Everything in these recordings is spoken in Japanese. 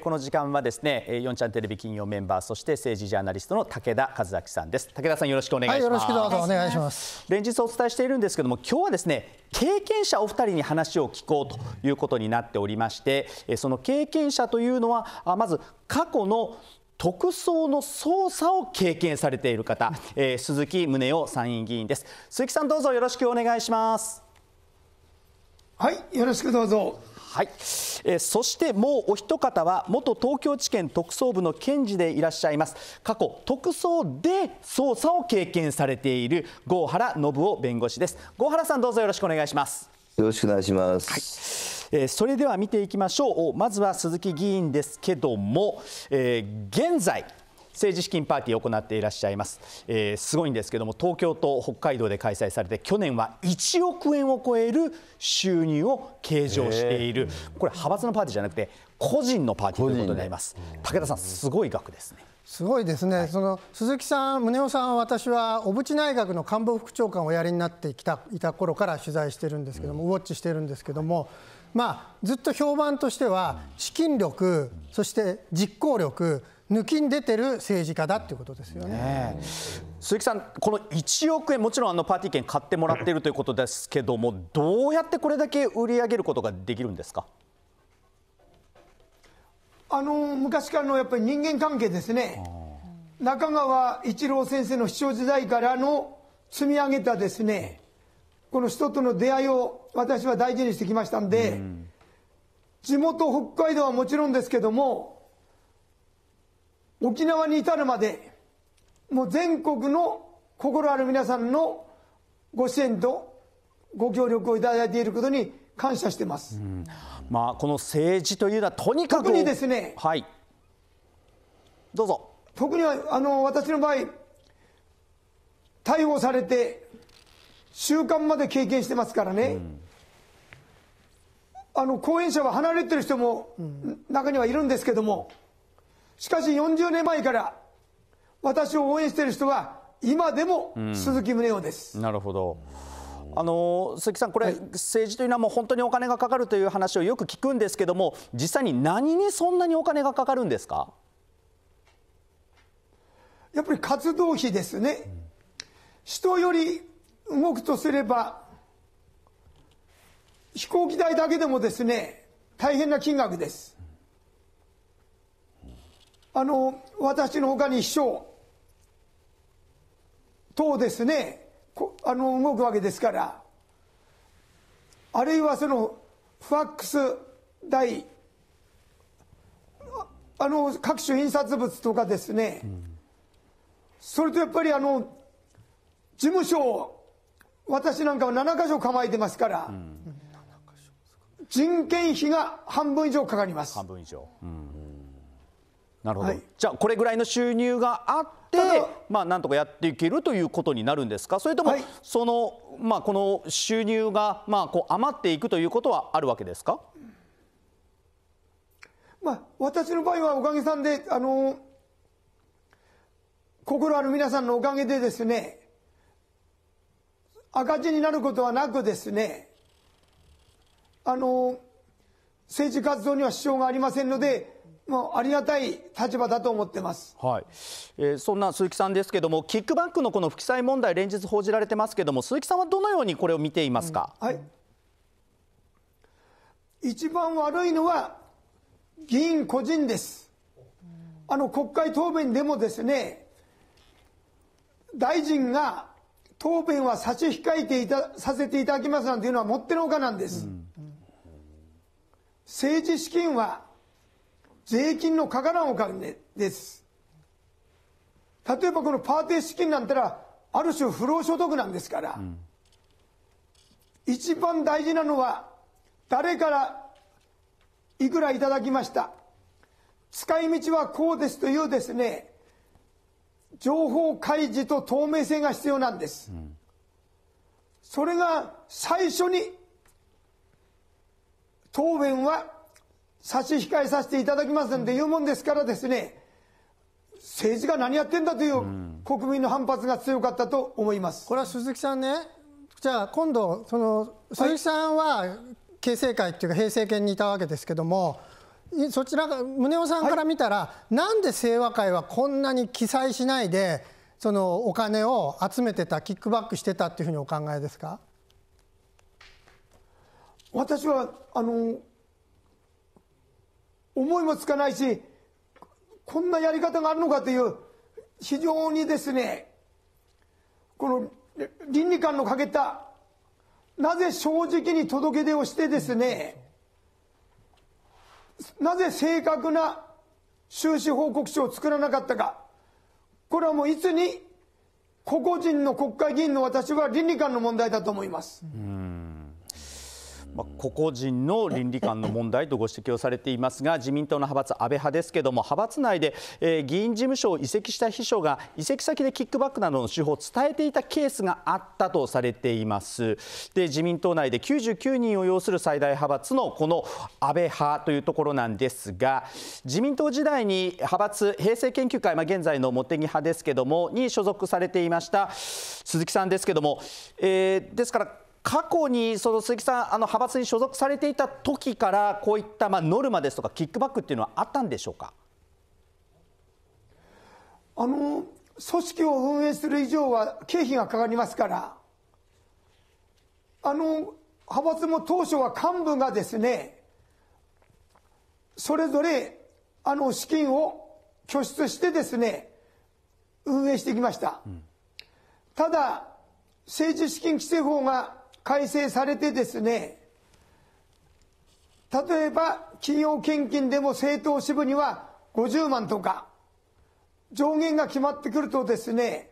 この時間はですね、ヨンちゃんテレビ金曜メンバー、そして政治ジャーナリストの武田和明さんです。武田さんよろしくお願いします。はい、よろしくどうぞお願いします。連日お伝えしているんですけども、今日はですね、経験者お二人に話を聞こうということになっておりまして、その経験者というのは、まず過去の特捜の捜査を経験されている方、えー、鈴木宗男参院議員です。鈴木さんどうぞよろしくお願いします。はい、よろしくどうぞ。はい、えー、そしてもうお一方は元東京地検特捜部の検事でいらっしゃいます過去特捜で捜査を経験されている郷原信夫弁護士です郷原さんどうぞよろしくお願いしますよろしくお願いします、はい、えー、それでは見ていきましょうまずは鈴木議員ですけども、えー、現在政治資金パーティーを行っていらっしゃいます、えー、すごいんですけども東京と北海道で開催されて去年は1億円を超える収入を計上しているこれ派閥のパーティーじゃなくて個人のパーティーということになります武田さんすごい額ですねすごいですね、はい、その鈴木さん、宗男さんは私は小渕内閣の官房副長官をおやりになってきたいた頃から取材してるんですけども、うん、ウォッチしてるんですけども、まあ、ずっと評判としては、資金力、そして実行力、抜きん出てる政治家だっていうことですよね、ね、鈴木さん、この1億円、もちろんあのパーティー券買ってもらっているということですけども、どうやってこれだけ売り上げることができるんですかあの昔からのやっぱり人間関係ですね、中川一郎先生の市長時代からの積み上げたですね、この人との出会いを私は大事にしてきましたんで、ん地元、北海道はもちろんですけども、沖縄に至るまでもう全国の心ある皆さんのご支援とご協力をいただいていることに感謝してます、うん、まあ、この政治というのはとにかく特にですね、はい、どうぞ特にあの私の場合逮捕されて収監まで経験してますからね、うん、あの後援者は離れてる人も中にはいるんですけども、しかし40年前から私を応援している人は今でも鈴木宗男です、うん、なるほどあの鈴木さん、これ、政治というのはもう本当にお金がかかるという話をよく聞くんですけども、実際に何にそんなにお金がかかるんですかやっぱり活動費ですね、人より動くとすれば、飛行機代だけでもですね、大変な金額です。あの私のほかに秘書等ですねあの動くわけですからあるいはそのファックス代あの各種印刷物とかですね、うん、それとやっぱりあの事務所を私なんかは7か所構えてますから、うん、人件費が半分以上かかります半分以上、うんなるほど、はい、じゃあ、これぐらいの収入があって、まあ、なんとかやっていけるということになるんですか、それとも、はい、そのまあ、この収入が、まあ、こう余っていくということはあるわけですか、まあ、私の場合はおかげさんで、あの心ある皆さんのおかげでですね、赤字になることはなくですね、あの政治活動には支障がありませんので、もうありがたい立場だと思ってます、はいえー、そんな鈴木さんですけれども、キックバックのこの不記載問題、連日報じられてますけれども、鈴木さんはどのようにこれを見ていますか、うん、はい、一番悪いのは、議員個人です。あの国会答弁でもですね、大臣が答弁は差し控えていたさせていただきますなんていうのはもってのほかなんです。うん政治資金は税金のかからんお金です例えばこのパーティー資金なんてのはある種不労所得なんですから、うん、一番大事なのは誰からいくらいただきました使い道はこうですというですね情報開示と透明性が必要なんです、うん、それが最初に答弁は差し控えさせていただきますんで、言うもんですからですね、政治が何やってんだという国民の反発が強かったと思います。これは鈴木さんね、じゃあ今度、その鈴木さんは形成会っていうか、平成権にいたわけですけども、そちら、宗男さんから見たら、はい、なんで清和会はこんなに記載しないで、そのお金を集めてた、キックバックしてたっていうふうにお考えですか私はあの思いもつかないしこんなやり方があるのかという非常にですねこの倫理観の欠けたなぜ正直に届け出をしてですねなぜ正確な収支報告書を作らなかったかこれはもういつに個々人の国会議員の私は倫理観の問題だと思います。まあ、個々人の倫理観の問題とご指摘をされていますが、自民党の派閥、安倍派ですけれども、派閥内で、えー、議員事務所を移籍した秘書が、移籍先でキックバックなどの手法を伝えていたケースがあったとされています。で、自民党内で99人を要する最大派閥のこの安倍派というところなんですが、自民党時代に派閥、平成研究会、まあ、現在の茂木派ですけども、に所属されていました鈴木さんですけれども、えー、ですから、過去にその鈴木さん、あの派閥に所属されていた時から、こういったまあノルマですとか、キックバックっていうのはあったんでしょうかあの組織を運営する以上は経費がかかりますから、あの派閥も当初は幹部がですね、それぞれあの資金を拠出してですね、運営してきました。うん、ただ、政治資金規正法が改正されてですね例えば企業献金でも政党支部には50万とか上限が決まってくるとですね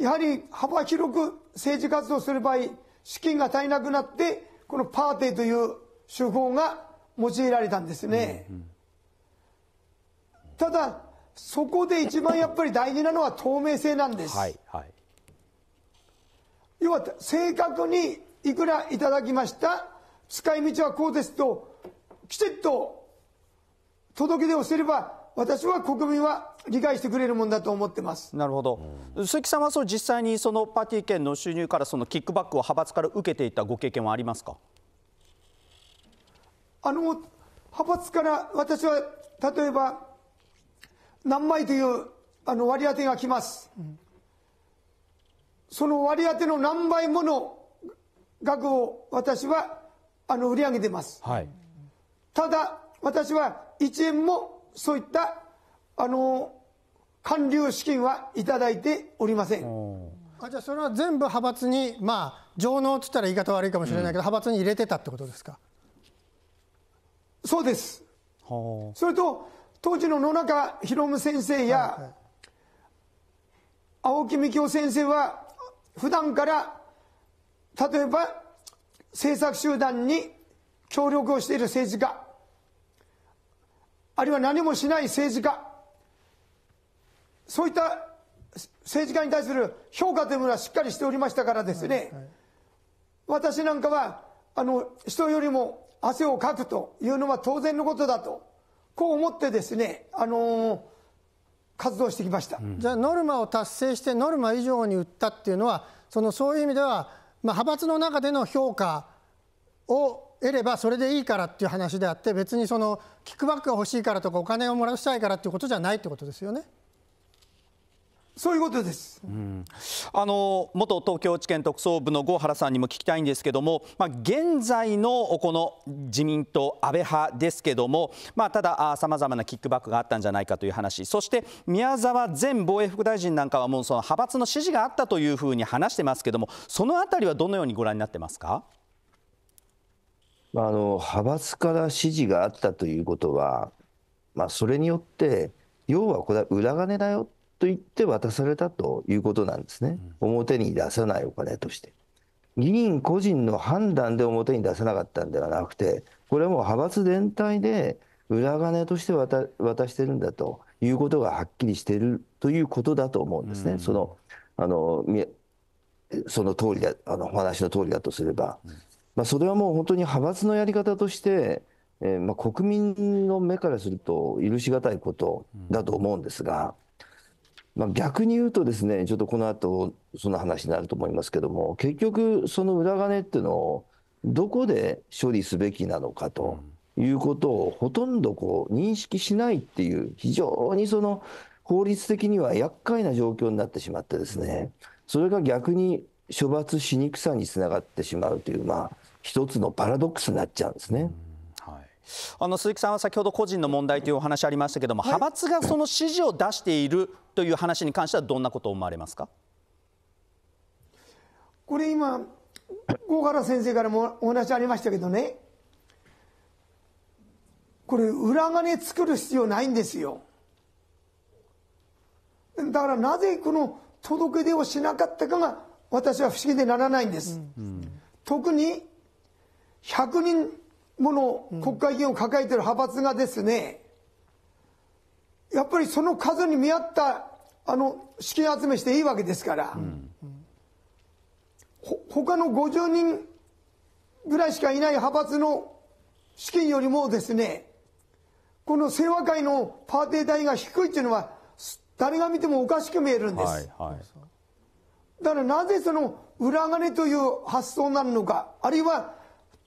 やはり幅広く政治活動する場合資金が足りなくなってこのパーティーという手法が用いられたんですね、うんうん、ただそこで一番やっぱり大事なのは透明性なんです、はいはい要は正確にいくらいただきました使い道はこうですときちっと届け出をすれば私は国民は理解してくれるもんだと思ってますなるほど、鈴木さんはそう実際にそのパーティー券の収入からそのキックバックを派閥から受けていたご経験はありますかあの派閥から私は例えば何枚というあの割り当てが来ます、うんその割り当ての何倍もの額を私はあの売り上げてます、はい、ただ私は1円もそういったあの還流資金は頂いておりませんあじゃあそれは全部派閥にまあ上納っつったら言い方悪いかもしれないけど、うん、派閥に入れてたってことですかそうですそれと当時の野中博夢先生や、青木幹雄先生は普段から例えば政策集団に協力をしている政治家あるいは何もしない政治家そういった政治家に対する評価というものはしっかりしておりましたからですね、はいはい、私なんかはあの人よりも汗をかくというのは当然のことだとこう思ってですねあの活動してきました、うん、じゃあノルマを達成してノルマ以上に売ったっていうのはそのそういう意味では、まあ、派閥の中での評価を得ればそれでいいからっていう話であって別にそのキックバックが欲しいからとかお金をもらしたいからっていうことじゃないってことですよね。そういうことです、うん、あの元東京地検特捜部の郷原さんにも聞きたいんですけども、まあ、現在のこの自民党安倍派ですけども、まあ、たださまざまなキックバックがあったんじゃないかという話そして宮沢前防衛副大臣なんかはもうその派閥の支持があったというふうに話してますけどもそのあたりはどのようにご覧になってますかあの派閥から支持があったということは、まあ、それによって要はこれは裏金だよと言って渡されたということなんですね、表に出さないお金として。議員個人の判断で表に出さなかったんではなくて、これはもう派閥全体で裏金として渡渡してるんだということがはっきりしているということだと思うんですね、うん、そのあのその通りだあのお話の通りだとすれば、うん、まあ、それはもう本当に派閥のやり方として、えー、まあ、国民の目からすると許し難いことだと思うんですが、まあ、逆に言うとですね、ちょっとこの後、その話になると思いますけども、結局、その裏金っていうのを、どこで処理すべきなのかということを、ほとんどこう認識しないっていう、非常にその法律的には厄介な状況になってしまってですね、それが逆に処罰しにくさにつながってしまうという、まあ、一つのパラドックスになっちゃうんですね。あの鈴木さんは先ほど個人の問題というお話ありましたけれども、派閥がその指示を出しているという話に関しては、どんなことを思われますかこれ今、郷原先生からもお話ありましたけどね、これ、裏金作る必要ないんですよ。だからなぜこの届け出をしなかったかが私は不思議でならないんです、うん、特に100人もの国会議員を抱えている派閥がですね、やっぱりその数に見合ったあの資金集めしていいわけですから、うん、他の50人ぐらいしかいない派閥の資金よりもですね、この清和会のパーティー代が低いというのは、誰が見てもおかしく見えるんです。はいはい、だからなぜその裏金という発想なるのか、あるいは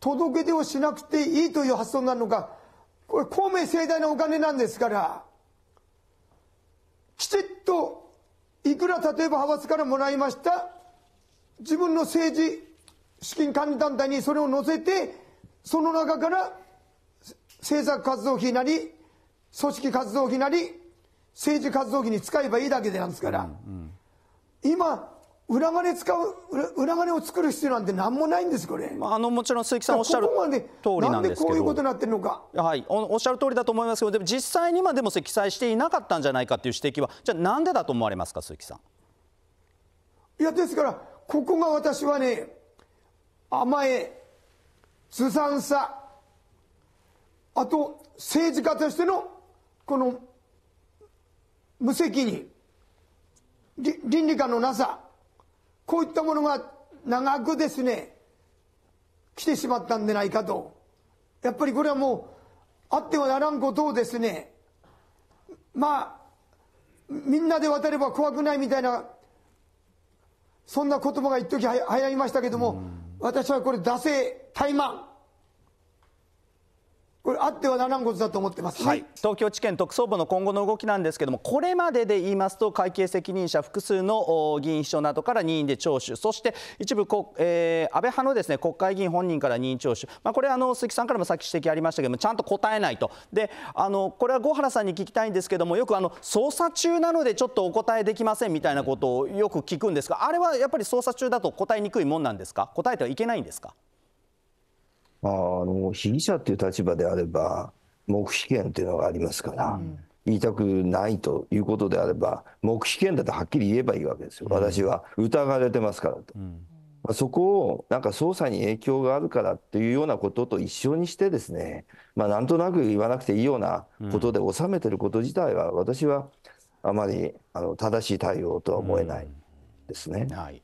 届け出をしなくていいという発想になるのかこれ公明盛大なお金なんですからきちっといくら例えば派閥からもらいました自分の政治資金管理団体にそれを載せてその中から政策活動費なり組織活動費なり政治活動費に使えばいいだけでなんですから、今裏金使う裏金を作る必要なんて何もないんですこれ、まあ、あのもちろん鈴木さんおっしゃる通りなんですけどこういうことになってるのかはいおっしゃる通りだと思いますけどでも実際にまでも積載していなかったんじゃないかという指摘はじゃあなんでだと思われますか鈴木さんいやですからここが私はね甘えずさんさあと政治家としてのこの無責任倫理観のなさこういったものが長くですね来てしまったんでないかとやっぱりこれはもうあってはならんことをですねまあみんなで渡れば怖くないみたいなそんな言葉が一時はやりましたけども、私はこれ惰性怠慢これ、あってはならんことだと思ってます、ね、はい、東京地検特捜部の今後の動きなんですけれども、これまでで言いますと、会計責任者複数の議員秘書などから任意で聴取、そして一部、えー、安倍派のです、ね、国会議員本人から任意聴取、まあ、これあの、鈴木さんからもさっき指摘ありましたけれども、ちゃんと答えないと、であのこれは郷原さんに聞きたいんですけれども、よくあの捜査中なのでちょっとお答えできませんみたいなことをよく聞くんですが、あれはやっぱり捜査中だと答えにくいもんなんですか、答えてはいけないんですか。まあ、あの被疑者という立場であれば黙秘権というのがありますから、うん、言いたくないということであれば黙秘権だとはっきり言えばいいわけですよ、うん、私は疑われてますからと、うん、まあ、そこをなんか捜査に影響があるからっていうようなことと一緒にしてですね、まあ、なんとなく言わなくていいようなことで収めてること自体は私はあまりあの正しい対応とは思えない。ですね、はい、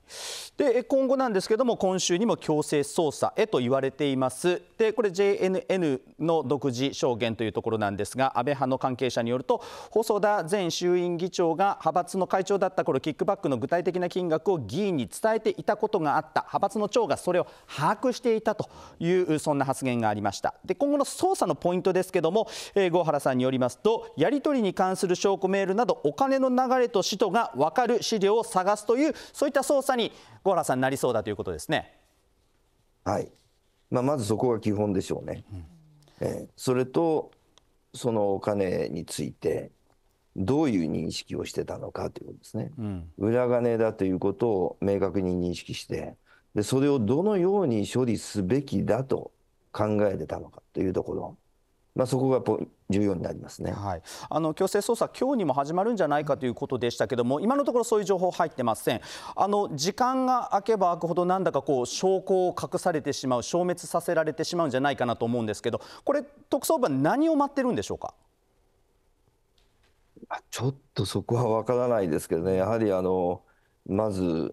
で今後なんですけども、今週にも強制捜査へと言われています、でこれ、JNN の独自証言というところなんですが、安倍派の関係者によると、細田前衆院議長が派閥の会長だった頃キックバックの具体的な金額を議員に伝えていたことがあった、派閥の長がそれを把握していたという、そんな発言がありました。で今後の捜査のポイントですけども、えー、郷原さんによりますと、やり取りに関する証拠メールなど、お金の流れと使途が分かる資料を探すというそういった捜査に小原さんなりそうだということですね。はいまあ、まずそこが基本でしょうね。うん、えー、それとそのお金についてどういう認識をしてたのかということですね。うん、裏金だということを明確に認識してでそれをどのように処理すべきだと考えてたのかというところまあ、そこが重要になりますね、はい、あの強制捜査、今日にも始まるんじゃないかということでしたけれども、今のところそういう情報入ってません、あの時間が空けば空くほど、なんだかこう証拠を隠されてしまう、消滅させられてしまうんじゃないかなと思うんですけど、これ、特捜部は何を待ってるんでしょうか。ちょっとそこは分からないですけどね、やはりあのまず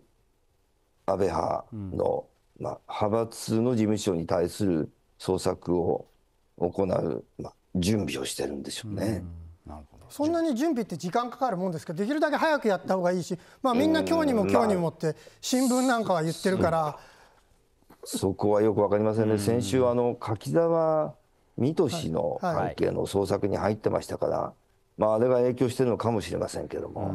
安倍派の、うん、まあ、派閥の事務所に対する捜索を行う、まあ、準備をしてるんでしょうね。なるほどそんなに準備って時間かかるもんですけどできるだけ早くやったほうがいいし、まあ、みんな今日にも今日にもって新聞なんかは言ってるから、そこはよく分かりませんね、先週あの柿沢水戸氏の関係の捜索に入ってましたから、はいはい、まあ、あれが影響してるのかもしれませんけども。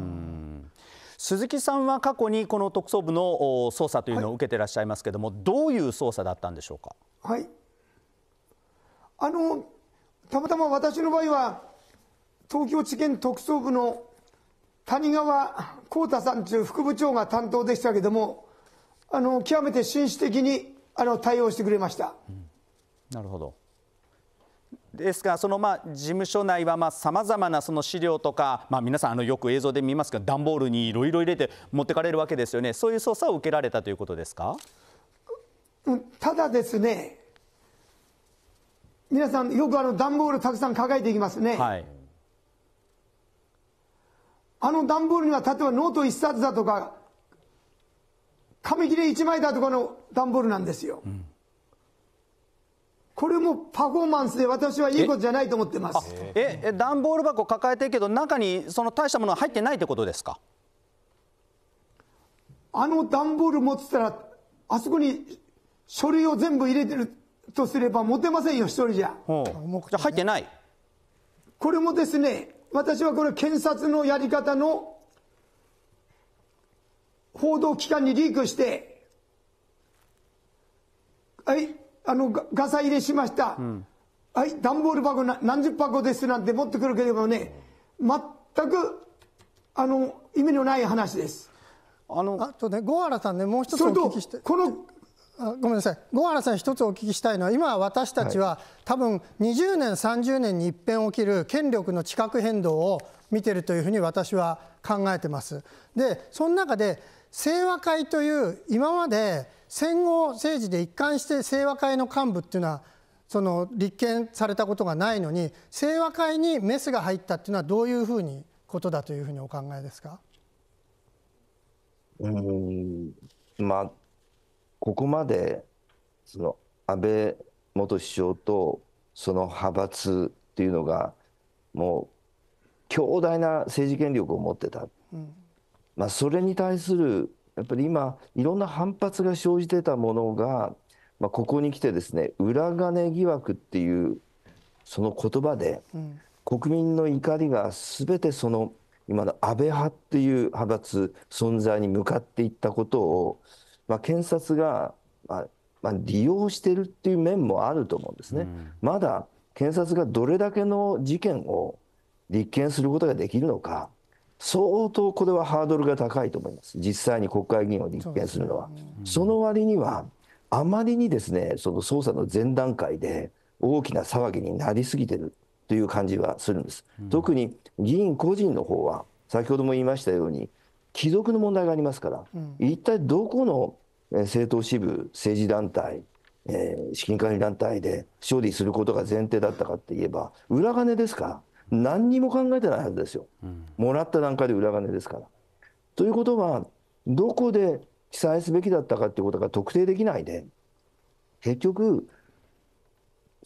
鈴木さんは過去にこの特捜部の捜査というのを受けてらっしゃいますけども、はい、どういう捜査だったんでしょうか。はいあのたまたま私の場合は東京地検特捜部の谷川浩太さんという副部長が担当でしたけどもあの極めて紳士的にあの対応してくれました、うん、なるほどですからそのまあ事務所内はさまざまなその資料とか、まあ、皆さんあのよく映像で見ますが段ボールにいろいろ入れて持ってかれるわけですよねそういう捜査を受けられたということですかただですね皆さん、よくあの段ボールたくさん抱えていきますね。はい、あの段ボールには、例えばノート1冊だとか、紙切れ1枚だとかの段ボールなんですよ。うんこれもパフォーマンスで私はいいことじゃないと思ってます。え、え段ボール箱抱えてるけど中にその大したものは入ってないってことですか。あの段ボール持ってたらあそこに書類を全部入れてるとすれば持てませんよ、一人じゃ。じゃ入ってない。これもですね、私はこれ、検察のやり方の報道機関にリークして、はい、あの、ガサ入れしました。うん、はい、段ボール箱な何十箱ですなんて持ってくるけれどもね、全く、あの、意味のない話です。あの、あとね、郷原さんね、もう一つお聞きして。それと、このあごめんなさい郷原さん、一つお聞きしたいのは今、私たちは、はい、多分20年、30年に一遍起きる権力の地殻変動を見てるというふうに私は考えてます。でその中で清和会という今まで戦後政治で一貫して清和会の幹部っていうのはその立件されたことがないのに清和会にメスが入ったっていうのはどういうふうにことだというふうにお考えですかうんまあここまでその安倍元首相とその派閥っていうのがもう強大な政治権力を持ってた、うん、まあ、それに対するやっぱり今いろんな反発が生じてたものが、まあ、ここに来てですね裏金疑惑っていうその言葉で、国民の怒りが全てその今の安倍派っていう派閥存在に向かっていったことをまあ、検察が、まあまあ、利用してるっていう面もあると思うんですね。うん、まだ検察がどれだけの事件を立件することができるのか、相当これはハードルが高いと思います、実際に国会議員を立件するのは。そ、ね,、の割には、あまりにですねその捜査の前段階で大きな騒ぎになりすぎてるという感じはするんです。うん、特に議員個人の方は、先ほども言いましたように、貴族の問題がありますから、うん、一体どこの政党支部、政治団体、えー、資金管理団体で処理することが前提だったかって言えば、裏金ですから、何にも考えてないはずですよ、うん、もらった段階で裏金ですから。ということは、どこで記載すべきだったかっていうことが特定できないで、結局、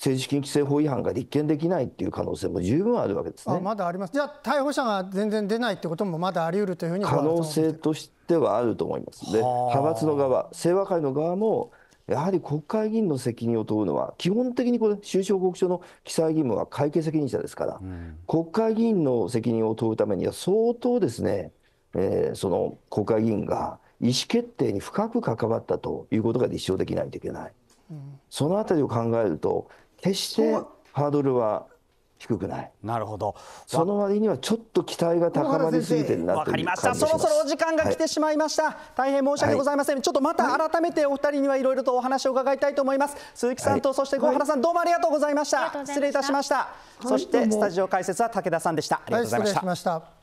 政治資金規正法違反が立件できないっていう可能性も十分あるわけですね。まだあります。じゃあ逮捕者が全然出ないってこともまだあり得るというふうに可能性としてはあると思います。で、派閥の側、清和会の側もやはり国会議員の責任を問うのは、基本的にこれ、収支報告書の記載義務は会計責任者ですから、うん、国会議員の責任を問うためには、相当ですね、えー、その国会議員が意思決定に深く関わったということが立証できないといけない。うん、そのあたりを考えると、決してハードルは低くない。なるほど。その割にはちょっと期待が高まりすぎてるなわかりました。そろそろお時間が来てしまいました。はい、大変申し訳ございません。はい、ちょっとまた改めてお二人にはいろいろとお話を伺いたいと思います。はい、鈴木さんとそして小原さん、どうもありがとうございました。失礼いたしました。そしてスタジオ解説は武田さんでした。ありがとうございました。